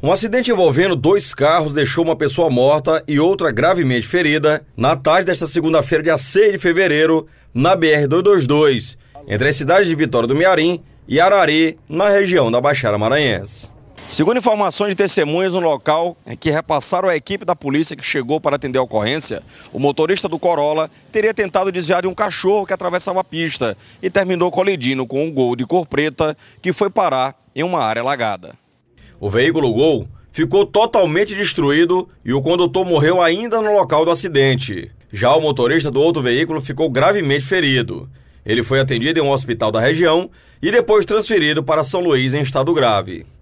Um acidente envolvendo dois carros deixou uma pessoa morta e outra gravemente ferida na tarde desta segunda-feira, dia 6 de fevereiro, na BR-222, entre as cidades de Vitória do Mearim e Arari, na região da Baixada Maranhense. Segundo informações de testemunhas no local que repassaram à equipe da polícia que chegou para atender a ocorrência, o motorista do Corolla teria tentado desviar de um cachorro que atravessava a pista e terminou colidindo com um gol de cor preta que foi parar em uma área lagada. O veículo Gol ficou totalmente destruído e o condutor morreu ainda no local do acidente. Já o motorista do outro veículo ficou gravemente ferido. Ele foi atendido em um hospital da região e depois transferido para São Luís em estado grave.